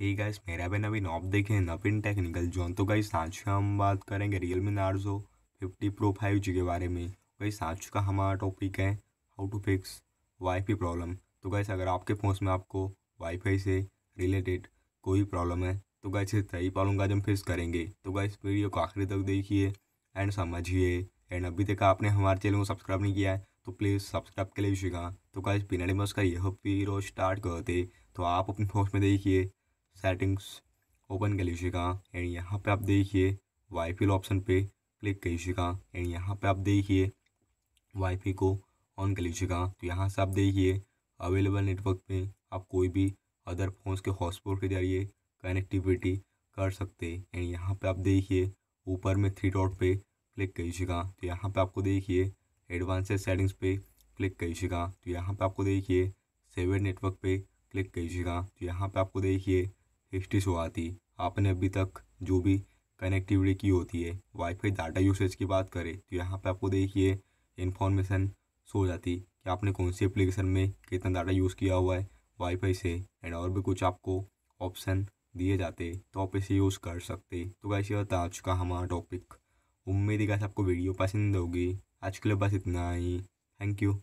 hey guys मेरा भी Naveen of देखे नवीन टेक्निकल जोन तो गाइस आज हम बात करेंगे Realme Narzo fifty pro five G के बारे में गाइस आज का हमारा टॉपिक है how to fix WiFi problem तो गाइस अगर आपके फ़ोन में आपको वाईफाई से रिलेटेड कोई प्रॉब्लम है तो गाइस इस सही प्रॉब्लम का हम फिक्स करेंगे तो गाइस वीडियो को आखिरी तक देखिए एंड समझिए एंड अभी तक आपने हमारे चैनल को सब्सक्राइब नहीं किया है तो प्लीज़ सब्सक्राइब के लिए विशेगा तो गाइस बिना डिमस का यह वीडियो स्टार्ट करते तो आप अपने फोन में देखिए सेटिंग्स ओपन कर लीजिएगा एंड यहाँ पे आप देखिए वाईफी ऑप्शन पे क्लिक कीजिएगा एंड यहाँ पे आप देखिए वाईफी को ऑन कर लीजिएगा तो यहाँ से आप देखिए अवेलेबल नेटवर्क में आप कोई भी अदर फोन्स के हॉटस्पॉट के जरिए कनेक्टिविटी कर सकते हैं एंड यहाँ पे आप देखिए ऊपर में थ्री डॉट पे क्लिक कीजिएगा तो यहाँ पे आपको देखिए एडवांस सेटिंग्स पे क्लिक कीजिएगा तो यहाँ पे आपको देखिए सेवेड नेटवर्क पे क्लिक कीजिएगा तो यहाँ पे आपको देखिए हिस्ट्री शो आती आपने अभी तक जो भी कनेक्टिविटी की होती है वाईफाई डाटा यूसेज की बात करें तो यहाँ पे आपको देखिए इन्फॉर्मेशन शो जाती कि आपने कौन सी एप्लीकेशन में कितना डाटा यूज़ किया हुआ है वाईफाई से एंड और भी कुछ आपको ऑप्शन दिए जाते तो आप इसे यूज़ कर सकते तो कैसे होता आज का हमारा टॉपिक उम्मीद है कैसे आपको वीडियो पसंद होगी आज के लिए बस इतना ही थैंक यू